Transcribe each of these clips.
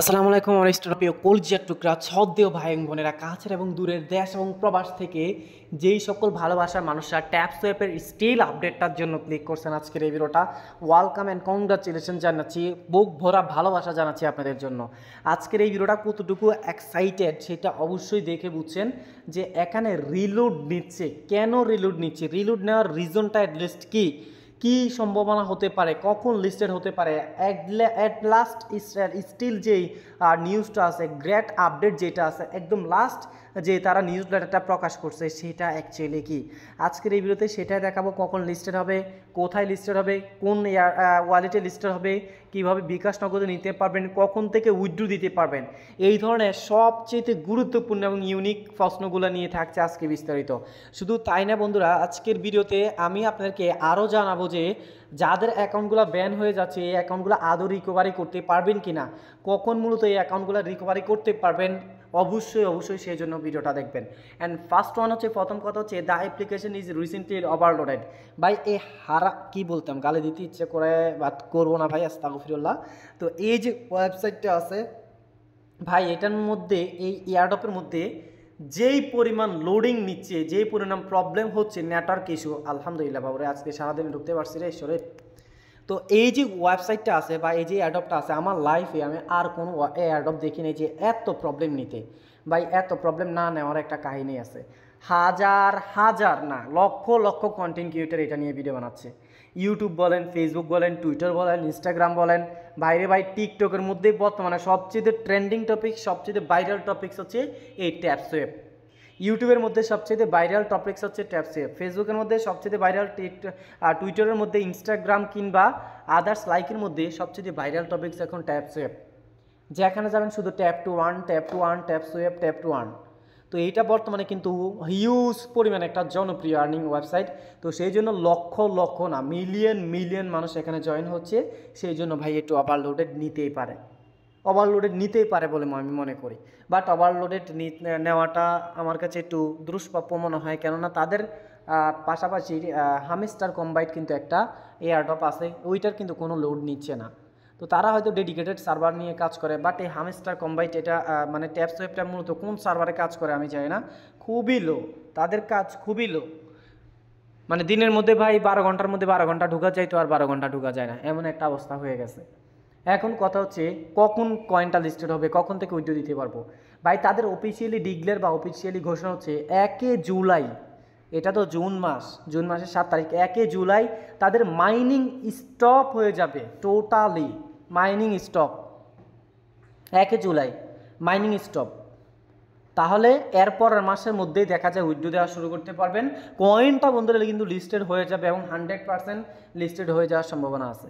আসসালামু আলাইকুম আমার স্টুডিও কলজিয়ার টুকরা শ্রদ্ধেয় ভাই বোনেরা কাছের এবং দূরের দেশ এবং প্রবাস থেকে যেই সকল ভালোবাসার মানুষরা ট্যাপস ওয়েপের স্টিল আপডেটটার জন্য ক্লিক করছেন আজকের এই ভিডিওটা ওয়েলকাম অ্যান্ড কংগ্রাচুলেশন জানাচ্ছি বুক ভরা ভালোবাসা জানাচ্ছি আপনাদের জন্য আজকের এই ভিডিওটা কতটুকু এক্সাইটেড সেটা অবশ্যই দেখে বুঝছেন যে এখানে রিলুড নিচ্ছে কেন রিলুড নিচ্ছে রিলুড নেওয়ার রিজনটা অ্যাটলিস্ট কী কি সম্ভাবনা হতে পারে কখন লিস্টেড হতে পারে অ্যাট লাস্ট স্টিল যেই নিউজটা আছে গ্রেট আপডেট যেটা আছে একদম লাস্ট যে তারা নিউজ লেটারটা প্রকাশ করছে সেটা অ্যাকচুয়ালি কি আজকের এই ভিডিওতে সেটা দেখাবো কখন লিস্টেড হবে কোথায় লিস্টেড হবে কোন ওয়ালেটে লিস্টেড হবে কীভাবে বিকাশ নগদে নিতে পারবেন কখন থেকে উইড্রু দিতে পারবেন এই ধরনের সবচেয়ে গুরুত্বপূর্ণ এবং ইউনিক প্রশ্নগুলো নিয়ে থাকছে আজকে বিস্তারিত শুধু তাই না বন্ধুরা আজকের ভিডিওতে আমি আপনাদেরকে আরও জানাবো যে যাদের অ্যাকাউন্টগুলো ব্যান হয়ে যাচ্ছে এই অ্যাকাউন্টগুলো আদৌ রিকভারি করতে পারবেন কি না কখন মূলত এই অ্যাকাউন্টগুলো রিকভারি করতে পারবেন অবশ্যই অবশ্যই সেই জন্য ভিডিওটা দেখবেন অ্যান্ড ফার্স্ট ওয়ান হচ্ছে প্রথম কথা হচ্ছে the application is recently overloaded ভাই এই হারা কি বলতাম গালে দিতে ইচ্ছে করে বাদ করবো না ভাই আস্তাগফিরুল্লাহ তো এই যে ওয়েবসাইটটা আছে ভাই এটার মধ্যে এই এয়ারডপের মধ্যে যেই পরিমাণ লোডিং নিচ্ছে যেই পরিমাণ প্রবলেম হচ্ছে নেটওয়ার্ক ইস্যু আলহামদুলিল্লাহ বাবুরে আজকে সারাদিন ঢুকতে পারছি রে ঈশ্বরের তো এই যে ওয়েবসাইটটা আছে বা এই যে অ্যাডপ্টটা আছে আমার লাইফে আমি আর কোনো অ্যাডপ্ট দেখিনি যে এত প্রবলেম নিতে ভাই এত প্রবলেম না নেওয়ার একটা কাহিনী আছে হাজার হাজার না লক্ষ লক্ষ কন্টেন্ট ক্রিয়েটার এটা নিয়ে ভিডিও বানাচ্ছে ইউটিউব বলেন ফেসবুক বলেন টুইটার বলেন ইনস্টাগ্রাম বলেন বাইরে বাইরে টিকটকের মধ্যে বর্তমানে সবচেয়ে ট্রেন্ডিং টপিক সবচেয়ে ভাইরাল টপিক্স হচ্ছে এই ট্যাপস ওয়েব ইউটিউবের মধ্যে সবচেয়ে ভাইরাল টপিক্স হচ্ছে ট্যাপসেপ ফেসবুকের মধ্যে সবচেয়ে ভাইরাল টুইটারের মধ্যে ইনস্টাগ্রাম কিংবা আদার্স লাইকের মধ্যে সবচেয়ে ভাইরাল টপিক্স এখন ট্যাপসেপ যেখানে যাবেন শুধু tap to earn tap to earn tap swap tap to earn তো এইটা বর্তমানে কিন্তু হিউজ পরিমাণে একটা জনপ্রিয় আর্নিং ওয়েবসাইট তো সেই জন্য লক্ষ লক্ষ না মিলিয়ন মিলিয়ন মানুষ এখানে জয়েন হচ্ছে সেই জন্য ভাই একটু আপলোডেড নিতেই পারে ওভারলোডেড নিতেই পারে বলে আমি মনে করি বাট ওভারলোডেড নেওয়াটা আমার কাছে একটু দুষ্প্রাপ্য মনে হয় কেননা তাদের পাশাপাশি হামেস্টার কম্বাইট কিন্তু একটা এয়ারড্রপ আছে ওইটার কিন্তু কোনো লোড নিচ্ছে না তো তারা হয়তো ডেডিকেটেড সার্ভার নিয়ে কাজ করে বাট এই হামেস্টার কম্বাইট এটা মানে ট্যাপস ওয়েবটা মূলত কোন সার্ভারে কাজ করে আমি জানি না খুবই লো তাদের কাজ খুবই লো মানে দিনের মধ্যে ভাই বারো ঘন্টার মধ্যে বারো ঘন্টা ঢুকা যায় তো আর বারো ঘন্টা ঢুকা যায় না এমন একটা অবস্থা হয়ে গেছে এখন কথা হচ্ছে কখন কয়েনটা লিস্টেড হবে কখন থেকে উইথড্র দিতে পারবো ভাই তাদের অফিসিয়ালি ডিগ্লেয়ার বা অফিসিয়ালি ঘোষণা হচ্ছে একে জুলাই এটা তো জুন মাস জুন মাসের সাত তারিখ একে জুলাই তাদের মাইনিং স্টপ হয়ে যাবে টোটালি মাইনিং স্টপ একে জুলাই মাইনিং স্টপ তাহলে এরপরের মাসের মধ্যেই দেখা যায় উইথড্রো দেওয়া শুরু করতে পারবেন কয়েনটা বন্ধুরা কিন্তু লিস্টেড হয়ে যাবে এবং হান্ড্রেড পার্সেন্ট লিস্টেড হয়ে যাওয়ার সম্ভাবনা আছে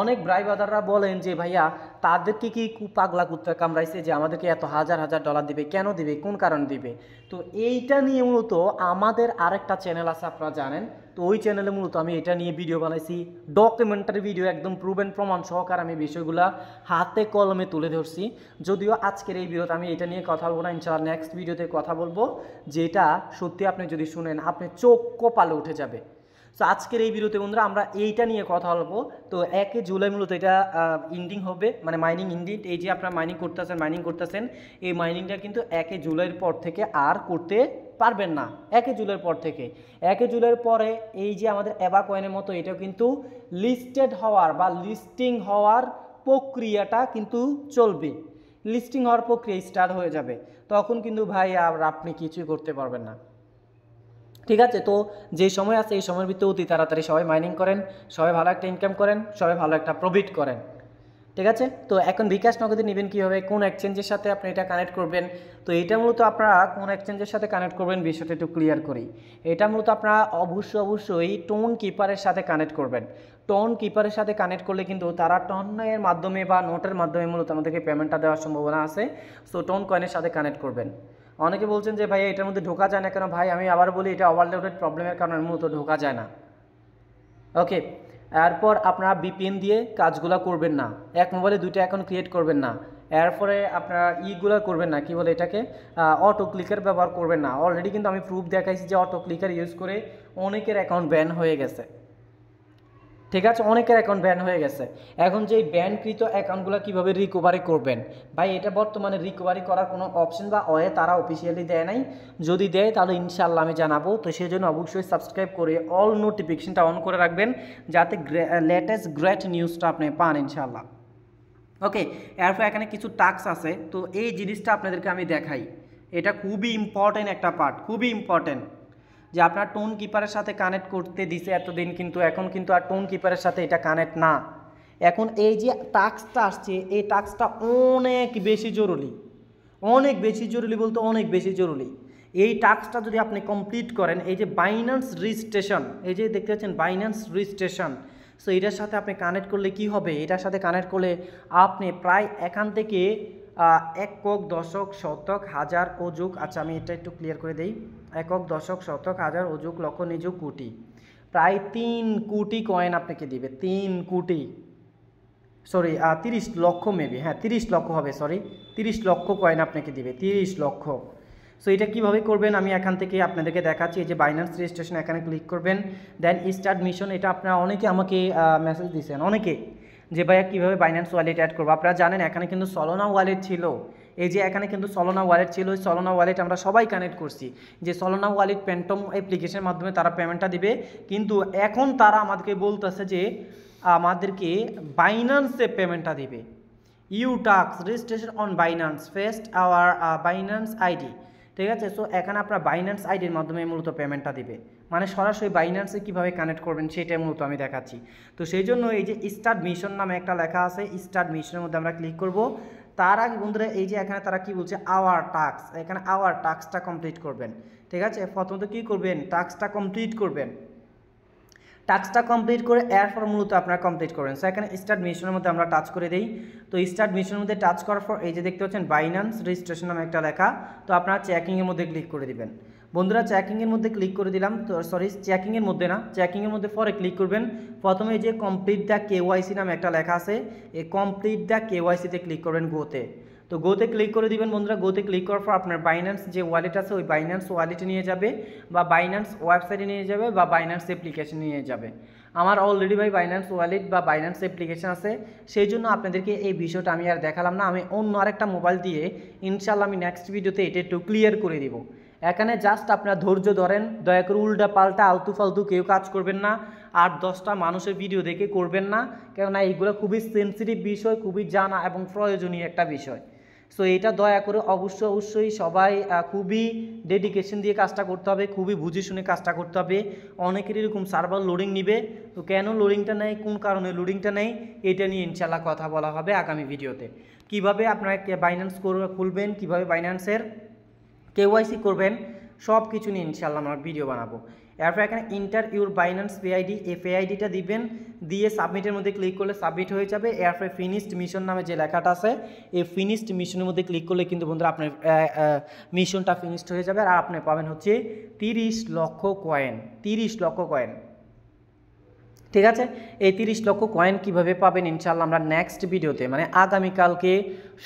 অনেক ব্রাই বাদাররা বলেন যে ভাইয়া তাদেরকে কি পাগলা কুত্তা কামড়াইছে যে আমাদেরকে এত হাজার হাজার ডলার দিবে কেন দিবে কোন কারণ দিবে তো এইটা নিয়ে মূলত আমাদের আরেকটা চ্যানেল আছে আপনারা জানেন তো ওই চ্যানেলে মূলত আমি এটা নিয়ে ভিডিও বানাইছি ডকুমেন্টারি ভিডিও একদম প্রুভেন প্রমাণ সহকার আমি বিষয়গুলো হাতে কলমে তুলে ধরছি যদিও আজকের এই ভিডিওতে আমি এটা নিয়ে কথা বলবো না ইনশাল্লাহ নেক্সট ভিডিওতে কথা বলবো যেটা সত্যি আপনি যদি শুনেন আপনি চোখ কপালে উঠে যাবে সো আজকের এই বিরতি বন্ধুরা আমরা এইটা নিয়ে কথা বলবো তো একে জুলাই মূলত এটা ইন্ডিং হবে মানে মাইনিং ইন্ডিং এই যে আপনারা মাইনিং করতেছেন মাইনিং করতেছেন এই মাইনিংটা কিন্তু একে জুলাইয়ের পর থেকে আর করতে পারবেন না একে জুলাইয়ের পর থেকে একে জুলাইয়ের পরে এই যে আমাদের অ্যাবা কয়েনের মতো এটা কিন্তু লিস্টেড হওয়ার বা লিস্টিং হওয়ার প্রক্রিয়াটা কিন্তু চলবে লিস্টিং হওয়ার প্রক্রিয়া স্টার্ট হয়ে যাবে তখন কিন্তু ভাই আর আপনি কিছুই করতে পারবেন না ঠিক আছে তো যে সময় আছে এই সময়ের ভিতরে অতি তাড়াতাড়ি সবাই মাইনিং করেন সবাই ভালো একটা ইনকাম করেন সবাই ভালো একটা প্রফিট করেন ঠিক আছে তো এখন বিকাশ নগদে নেবেন কীভাবে কোন এক্সচেঞ্জের সাথে আপনি এটা কানেক্ট করবেন তো এটা মূলত আপনারা কোন এক্সচেঞ্জের সাথে কানেক্ট করবেন বিষয়টা একটু ক্লিয়ার করি এটা মূলত আপনারা অবশ্যই অবশ্যই টোন কিপারের সাথে কানেক্ট করবেন টোন কিপারের সাথে কানেক্ট করলে কিন্তু তারা টনের মাধ্যমে বা নোটের মাধ্যমে মূলত আমাদেরকে পেমেন্টটা দেওয়ার সম্ভাবনা আছে সো টোন কয়েনের সাথে কানেক্ট করবেন অনেকে বলছেন যে ভাই এটার মধ্যে ঢোকা যায় না কেন ভাই আমি আবার বলি এটা ওভারলোডেড প্রবলেমের কারণে মূলত ঢোকা যায় না ওকে এরপর আপনারা বিপিএন দিয়ে কাজগুলো করবেন না এক মোবাইলে দুইটা অ্যাকাউন্ট ক্রিয়েট করবেন না এরপরে আপনারা ইগুলো করবেন না কি বলে এটাকে অটো ক্লিকার ব্যবহার করবেন না অলরেডি কিন্তু আমি প্রুফ দেখাইছি যে অটো ক্লিকার ইউজ করে অনেকের অ্যাকাউন্ট ব্যান হয়ে গেছে ঠিক আছে অনেকের অ্যাকাউন্ট ব্যান হয়ে গেছে এখন যে ব্যানকৃত অ্যাকাউন্টগুলো কীভাবে রিকোভারি করবেন ভাই এটা বর্তমানে রিকভারি করার কোনো অপশন বা অয়ে তারা অফিসিয়ালি দেয় নাই যদি দেয় তাহলে ইনশাল্লাহ আমি জানাবো তো সেই জন্য অবশ্যই সাবস্ক্রাইব করে অল নোটিফিকেশনটা অন করে রাখবেন যাতে লেটেস্ট গ্রেট নিউজটা আপনি পান ইনশাল্লাহ ওকে এরপর এখানে কিছু টাস্ক আছে তো এই জিনিসটা আপনাদেরকে আমি দেখাই এটা খুবই ইম্পর্টেন্ট একটা পার্ট খুবই ইম্পর্টেন্ট যে আপনার টোন কিপারের সাথে কানেক্ট করতে দিছে এতদিন কিন্তু এখন কিন্তু আর টোন কিপারের সাথে এটা কানেক্ট না এখন এই যে টাক্সটা আসছে এই টাক্সটা অনেক বেশি জরুরি অনেক বেশি জরুরি বলতে অনেক বেশি জরুরি এই টাস্কটা যদি আপনি কমপ্লিট করেন এই যে বাইন্যান্স রেজিস্ট্রেশন এই যে দেখতে পাচ্ছেন বাইন্যান্স রেজিস্ট্রেশন সো এটার সাথে আপনি কানেক্ট করলে কি হবে এটার সাথে কানেক্ট করলে আপনি প্রায় এখান থেকে এক কোক দশক শতক হাজার ও যুগ আচ্ছা আমি এটা একটু ক্লিয়ার করে দিই একক দশক শতক হাজার অযুগ লক্ষ নিযুগ কোটি প্রায় তিন কোটি কয়েন আপনাকে দিবে তিন কোটি সরি তিরিশ লক্ষ মেবি হ্যাঁ তিরিশ লক্ষ হবে সরি তিরিশ লক্ষ কয়েন আপনাকে দিবে তিরিশ লক্ষ সো এটা কীভাবে করবেন আমি এখান থেকে আপনাদেরকে দেখাচ্ছি এই যে বাইন্যান্স রেজিস্ট্রেশন এখানে ক্লিক করবেন দেন স্টার্ট মিশন এটা আপনারা অনেকে আমাকে মেসেজ দিয়েছেন অনেকে যে ভাইয়া কীভাবে বাইন্যান্স ওয়ালেট অ্যাড করবো আপনারা জানেন এখানে কিন্তু সলোনা ওয়ালেট ছিল এই যে এখানে কিন্তু সলোনা ওয়ালেট ছিল ওই সলোনা ওয়ালেট আমরা সবাই কানেক্ট করছি যে সলোনা ওয়ালেট প্যান্টম অ্যাপ্লিকেশনের মাধ্যমে তারা পেমেন্টটা দিবে কিন্তু এখন তারা আমাদেরকে বলতেছে যে আমাদেরকে বাইন্যান্সে পেমেন্টটা দিবে you tasks registration on Binance paste your Binance ID ঠিক আছে সো এখানে আপনার বাইন্যান্স আইডির মাধ্যমে মূলত পেমেন্টটা দিবে মানে সরাসরি বাইন্যান্সে কীভাবে কানেক্ট করবেন সেটাই মূলত আমি দেখাচ্ছি তো সেই জন্য এই যে স্টার্ট মিশন নামে একটা লেখা আছে স্টার্ট মিশনের মধ্যে আমরা ক্লিক করব তার আগে বন্ধুরা এই যে এখানে তারা কি বলছে আওয়ার টাস্ক এখানে আওয়ার টাস্কটা কমপ্লিট করবেন ঠিক আছে প্রথমত কি করবেন টাস্কটা কমপ্লিট করবেন টাস্কটা কমপ্লিট করে এরপর মূলত আপনারা কমপ্লিট করবেন সো এখানে স্টার্ট মিশনের মধ্যে আমরা টাচ করে দিই তো স্টার্ট মিশনের মধ্যে টাচ করার পর এই যে দেখতে পাচ্ছেন বাইন্যান্স রেজিস্ট্রেশন নামে একটা লেখা তো আপনারা চেকিংয়ের মধ্যে ক্লিক করে দিবেন বন্ধুরা চেকিংয়ের মধ্যে ক্লিক করে দিলাম তো সরি চেকিংয়ের মধ্যে না চেকিংয়ের মধ্যে পরে ক্লিক করবেন প্রথমে যে কমপ্লিট দ্য কেওয়াইসি নামে একটা লেখা আছে এই কমপ্লিট দ্য ওয়াইসিতে ক্লিক করবেন গোতে তো গোতে ক্লিক করে দিবেন বন্ধুরা গোতে ক্লিক করার পর আপনার বাইন্যান্স যে ওয়ালেট আছে ওই বাইন্যান্স ওয়ালেটে নিয়ে যাবে বা বাইন্যান্স ওয়েবসাইটে নিয়ে যাবে বা বাইন্যান্স অ্যাপ্লিকেশন নিয়ে যাবে আমার অলরেডি ভাই বাইন্যান্স ওয়ালেট বা বাইন্যান্স অ্যাপ্লিকেশন আছে সেই জন্য আপনাদেরকে এই বিষয়টা আমি আর দেখালাম না আমি অন্য আরেকটা মোবাইল দিয়ে ইনশাল্লাহ আমি নেক্সট ভিডিওতে এটা একটু ক্লিয়ার করে দিব এখানে জাস্ট আপনার ধৈর্য ধরেন দয়া করে উল্টা পাল্টা আলতু ফালতু কেউ কাজ করবেন না আট দশটা মানুষের ভিডিও দেখে করবেন না কেননা এইগুলো খুবই সেন্সিটিভ বিষয় খুবই জানা এবং প্রয়োজনীয় একটা বিষয় সো এটা দয়া করে অবশ্যই অবশ্যই সবাই খুবই ডেডিকেশন দিয়ে কাজটা করতে হবে খুবই বুঝে শুনে কাজটা করতে হবে অনেকের এরকম সার্ভার লোডিং নিবে তো কেন লোডিংটা নেয় কোন কারণে লোডিংটা নেই এটা নিয়ে ইনশাল্লাহ কথা বলা হবে আগামী ভিডিওতে কিভাবে আপনারা বাইন্যান্স খুলবেন কিভাবে বাইন্যান্সের কেওয়াইসি করবেন সব কিছু নিয়ে ইনশাল্লাহ আমরা ভিডিও বানাবো এরপর এখানে enter your Binance pay ID F এআইডিটা দিবেন দিয়ে সাবমিটের মধ্যে ক্লিক করলে সাবমিট হয়ে যাবে এরপরে ফিনিশড মিশন নামে যে লেখাটা আছে এই ফিনিশড মিশনের মধ্যে ক্লিক করলে কিন্তু বন্ধুরা আপনার মিশনটা ফিনিশড হয়ে যাবে আর আপনি পাবেন হচ্ছে তিরিশ লক্ষ কয়েন তিরিশ লক্ষ কয়েন ঠিক আছে এই তিরিশ লক্ষ কয়েন কিভাবে পাবেন ইনশাল্লাহ আমরা নেক্সট ভিডিওতে মানে আগামীকালকে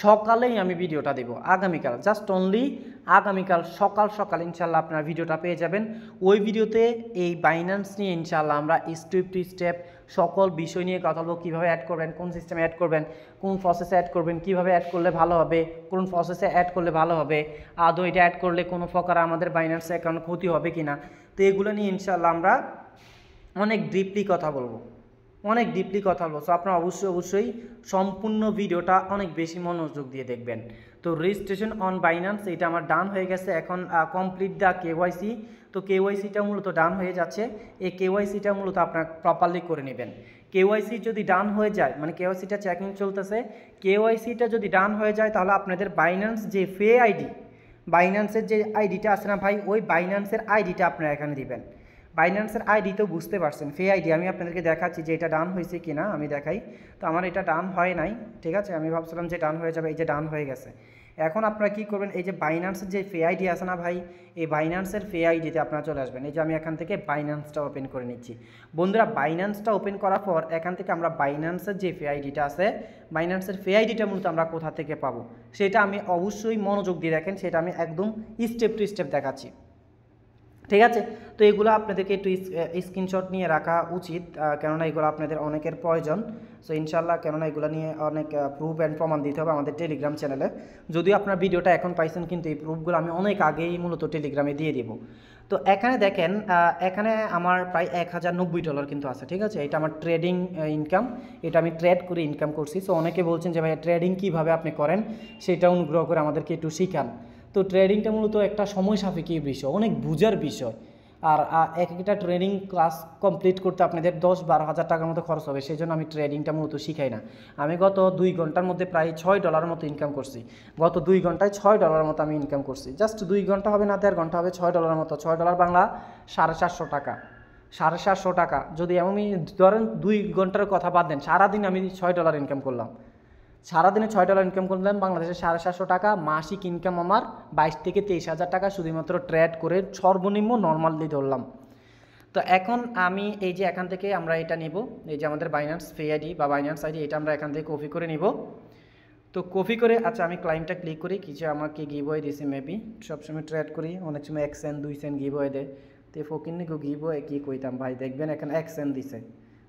সকালেই আমি ভিডিওটা দেবো আগামীকাল জাস্ট অনলি আগামীকাল সকাল সকাল ইনশাল্লাহ আপনার ভিডিওটা পেয়ে যাবেন ওই ভিডিওতে এই বাইন্যান্স নিয়ে ইনশাল্লাহ আমরা স্টেপ টু স্টেপ সকল বিষয় নিয়ে কথা বলবো কীভাবে অ্যাড করবেন কোন সিস্টেমে অ্যাড করবেন কোন প্রসেসে অ্যাড করবেন কিভাবে অ্যাড করলে ভালো হবে কোন প্রসেসে অ্যাড করলে ভালো হবে আদৌ এটা অ্যাড করলে কোনো প্রকার আমাদের বাইন্যান্স অ্যাকাউন্ট ক্ষতি হবে কি না তো এগুলো নিয়ে ইনশাল্লাহ আমরা অনেক ডিপলি কথা বলবো অনেক ডিপলি কথা বলবো সো আপনারা অবশ্যই অবশ্যই সম্পূর্ণ ভিডিওটা অনেক বেশি মনোযোগ দিয়ে দেখবেন তো রেজিস্ট্রেশন অন বাইন্যান্স এটা আমার ডান হয়ে গেছে এখন কমপ্লিট দ্য কেওয়াইসি তো কেওয়াইসিটা মূলত ডান হয়ে যাচ্ছে এই কেওয়াইসিটা মূলত আপনার প্রপারলি করে নেবেন কেওয়াইসি যদি ডান হয়ে যায় মানে কেওয়াইসিটা চেকিং চলতেছে কেওয়াইসিটা যদি ডান হয়ে যায় তাহলে আপনাদের বাইন্যান্স যে ফে আইডি বাইন্যান্সের যে আইডিটা আছে না ভাই ওই বাইন্যান্সের আইডিটা আপনারা এখানে দিবেন বাইন্যান্সের আইডি তো বুঝতে পারছেন ফে আইডি আমি আপনাদেরকে দেখাচ্ছি যে এটা ডান হয়েছে কি না আমি দেখাই তো আমার এটা ডান হয় নাই ঠিক আছে আমি ভাবছিলাম যে ডান হয়ে যাবে এই যে ডান হয়ে গেছে এখন আপনারা কি করবেন এই যে বাইন্যান্সের যে ফে আইডি আছে না ভাই এই বাইন্যান্সের ফে আইডিতে আপনারা চলে আসবেন এই যে আমি এখান থেকে বাইন্যান্সটা ওপেন করে নিচ্ছি বন্ধুরা বাইন্যান্সটা ওপেন করার পর এখান থেকে আমরা বাইন্যান্সের যে ফে আইডিটা আছে বাইন্যান্সের ফে আইডিটা মূলত আমরা কোথা থেকে পাবো সেটা আমি অবশ্যই মনোযোগ দিয়ে দেখেন সেটা আমি একদম স্টেপ টু স্টেপ দেখাচ্ছি ঠিক আছে তো এগুলো আপনাদেরকে একটু স্ক্রিনশট নিয়ে রাখা উচিত কেননা এগুলো আপনাদের অনেকের প্রয়োজন সো ইনশাল্লাহ কেননা এগুলো নিয়ে অনেক প্রুফ অ্যান্ড প্রমাণ দিতে হবে আমাদের টেলিগ্রাম চ্যানেলে যদিও আপনার ভিডিওটা এখন পাইছেন কিন্তু এই প্রুফগুলো আমি অনেক আগেই মূলত টেলিগ্রামে দিয়ে দিব তো এখানে দেখেন এখানে আমার প্রায় এক হাজার নব্বই ডলার কিন্তু আছে ঠিক আছে এটা আমার ট্রেডিং ইনকাম এটা আমি ট্রেড করে ইনকাম করছি সো অনেকে বলছেন যে ভাই ট্রেডিং কীভাবে আপনি করেন সেটা অনুগ্রহ করে আমাদেরকে একটু শিখান তো ট্রেডিংটা মূলত একটা সময় সাপেক্ষী বিষয় অনেক বুঝার বিষয় আর এক একটা ট্রেনিং ক্লাস কমপ্লিট করতে আপনাদের দশ বারো হাজার টাকার মতো খরচ হবে সেই জন্য আমি ট্রেডিংটা মূলত শিখাই না আমি গত দুই ঘন্টার মধ্যে প্রায় ছয় ডলারের মতো ইনকাম করছি গত দুই ঘন্টায় ছয় ডলারের মতো আমি ইনকাম করছি জাস্ট দুই ঘন্টা হবে না দেড় ঘন্টা হবে ছয় ডলারের মতো ছয় ডলার বাংলা সাড়ে চারশো টাকা সাড়ে চারশো টাকা যদি আমি ধরেন দুই ঘন্টার কথা বাদ দেন সারাদিন আমি ছয় ডলার ইনকাম করলাম সারাদিনে ছয় ডলার ইনকাম করলাম বাংলাদেশে সাড়ে সাতশো টাকা মাসিক ইনকাম আমার বাইশ থেকে তেইশ হাজার টাকা শুধুমাত্র ট্রেড করে সর্বনিম্ন নর্মালি ধরলাম তো এখন আমি এই যে এখান থেকে আমরা এটা নেব এই যে আমাদের বাইন্যান্স ফে আইডি বা বাইন্যান্স আইডি এটা আমরা এখান থেকে কপি করে নিব তো কপি করে আচ্ছা আমি ক্লাইমটা ক্লিক করি কিছু আমাকে গিবয় দিয়েছে মেবি সবসময় ট্রেড করি অনেক সময় এক সেন্ট দুই সেন্ট গিবয় দেয় তো ফকিনকে গিবয় কী কইতাম ভাই দেখবেন এখানে এক সেন্ট দিছে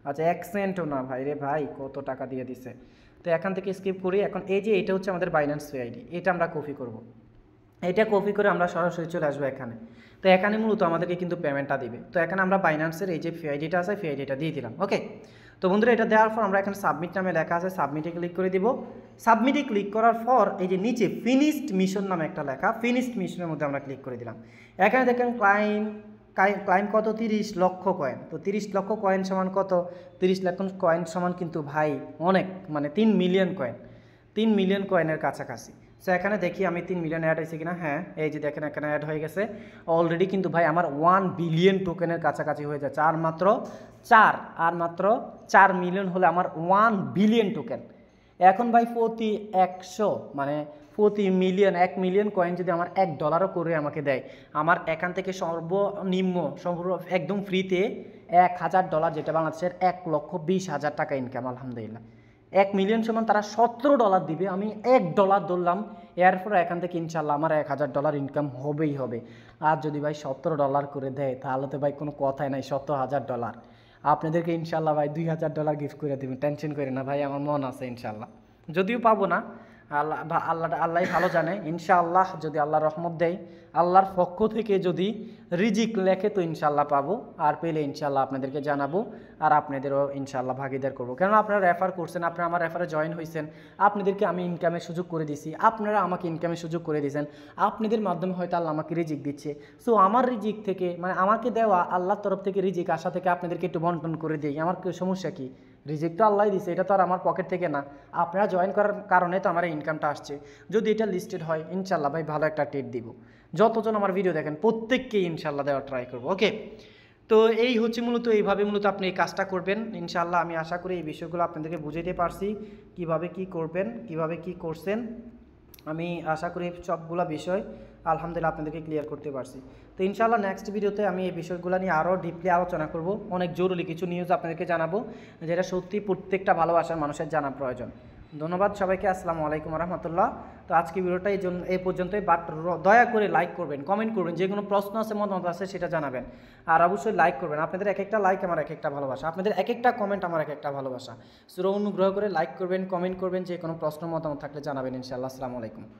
আচ্ছা এক সেন্টও না ভাই রে ভাই কত টাকা দিয়ে দিছে তো এখান থেকে স্কিপ করি এখন এই যে এটা হচ্ছে আমাদের বাইন্যান্স আইডি এটা আমরা কপি করব। এটা কপি করে আমরা সরাসরি চলে আসবো এখানে তো এখানে মূলত আমাদেরকে কিন্তু পেমেন্টটা দিবে তো এখানে আমরা বাইন্যান্সের এই যে আইডিটা আছে আইডিটা দিয়ে দিলাম ওকে তো বন্ধুরা এটা দেওয়ার পর আমরা এখানে সাবমিট নামে লেখা আছে সাবমিটে ক্লিক করে দিব সাবমিটে ক্লিক করার পর এই যে নিচে ফিনিশড মিশন নামে একটা লেখা ফিনিশড মিশনের মধ্যে আমরা ক্লিক করে দিলাম এখানে দেখেন ক্লাইন্ট ক্লাইম কত তিরিশ লক্ষ কয়েন তো তিরিশ লক্ষ কয়েন সমান কত তিরিশ লক্ষ কয়েন সমান কিন্তু ভাই অনেক মানে তিন মিলিয়ন কয়েন তিন মিলিয়ন কয়েনের কাছাকাছি সো এখানে দেখি আমি তিন মিলিয়ন অ্যাড হয়েছে কিনা হ্যাঁ এই যে দেখেন এখানে অ্যাড হয়ে গেছে অলরেডি কিন্তু ভাই আমার ওয়ান বিলিয়ন টোকেনের কাছাকাছি হয়ে যাচ্ছে আর মাত্র চার আর মাত্র চার মিলিয়ন হলে আমার ওয়ান বিলিয়ন টোকেন এখন ভাই প্রতি একশো মানে প্রতি মিলিয়ন এক মিলিয়ন কয়েন যদি আমার এক ডলারও করে আমাকে দেয় আমার এখান থেকে সর্বনিম্ন সর্ব একদম ফ্রিতে এক হাজার ডলার যেটা বাংলাদেশের এক লক্ষ বিশ হাজার টাকা ইনকাম আলহামদুলিল্লাহ এক মিলিয়ন সমান তারা সতেরো ডলার দিবে আমি এক ডলার ধরলাম এরপর এখান থেকে ইনশাল্লাহ আমার এক হাজার ডলার ইনকাম হবেই হবে আর যদি ভাই সতেরো ডলার করে দেয় তাহলে তো ভাই কোনো কথাই নাই সতেরো হাজার ডলার আপনাদেরকে ইনশাল্লাহ ভাই দুই হাজার ডলার গিফট করে দেবেন টেনশন করে না ভাই আমার মন আছে ইনশাল্লাহ যদিও পাবো না আল্লাহ আল্লাহ আল্লাহ ভালো জানে ইনশাআল্লাহ যদি আল্লাহ রহমত দেয় আল্লাহর পক্ষ থেকে যদি রিজিক লেখে তো ইনশাআল্লাহ পাবো আর পেলে ইনশাআল্লাহ আপনাদেরকে জানাবো আর আপনাদেরও ইনশাআল্লাহ ভাগিদার করবো কেন আপনারা রেফার করছেন আপনারা আমার রেফারে জয়েন হয়েছেন আপনাদেরকে আমি ইনকামের সুযোগ করে দিছি আপনারা আমাকে ইনকামের সুযোগ করে দিয়েছেন আপনাদের মাধ্যমে হয়তো আল্লাহ আমাকে রিজিক দিচ্ছে সো আমার রিজিক থেকে মানে আমাকে দেওয়া আল্লাহর তরফ থেকে রিজিক আসা থেকে আপনাদেরকে একটু বন্টন করে দিই আমার সমস্যা কী রিজেক্ট তো আল্লাহ দিছে এটা তো আর আমার পকেট থেকে না আপনারা জয়েন করার কারণে তো আমার এই ইনকামটা আসছে যদি এটা লিস্টেড হয় ইনশাল্লাহ ভাই ভালো একটা টেট দিব যতজন আমার ভিডিও দেখেন প্রত্যেককেই ইনশাল্লাহ দেওয়ার ট্রাই করবো ওকে তো এই হচ্ছে মূলত এইভাবে মূলত আপনি এই কাজটা করবেন ইনশাল্লাহ আমি আশা করি এই বিষয়গুলো আপনাদেরকে বুঝাইতে পারছি কিভাবে কি করবেন কিভাবে কি করছেন আমি আশা করি সবগুলো বিষয় আলহামদুলিল্লাহ আপনাদেরকে ক্লিয়ার করতে পারছি তো ইনশাল্লাহ নেক্সট ভিডিওতে আমি এই বিষয়গুলো নিয়ে আরও ডিপলি আলোচনা করব অনেক জরুরি কিছু নিউজ আপনাদেরকে জানাবো যেটা সত্যি প্রত্যেকটা ভালোবাসার মানুষের জানা প্রয়োজন ধন্যবাদ সবাইকে আসসালামু আলাইকুম রহমতুল্লাহ তো আজকে ভিডিওটা এই জন্য এই পর্যন্তই বাট দয়া করে লাইক করবেন কমেন্ট করবেন যে কোনো প্রশ্ন আছে মতামত আছে সেটা জানাবেন আর অবশ্যই লাইক করবেন আপনাদের এক একটা লাইক আমার এক একটা ভালোবাসা আপনাদের এক একটা কমেন্ট আমার এক একটা ভালোবাসা সুরো অনুগ্রহ করে লাইক করবেন কমেন্ট করবেন যে কোনো প্রশ্ন মতামত থাকলে জানাবেন ইনশাআল্লাহ আসসালামু আলাইকুম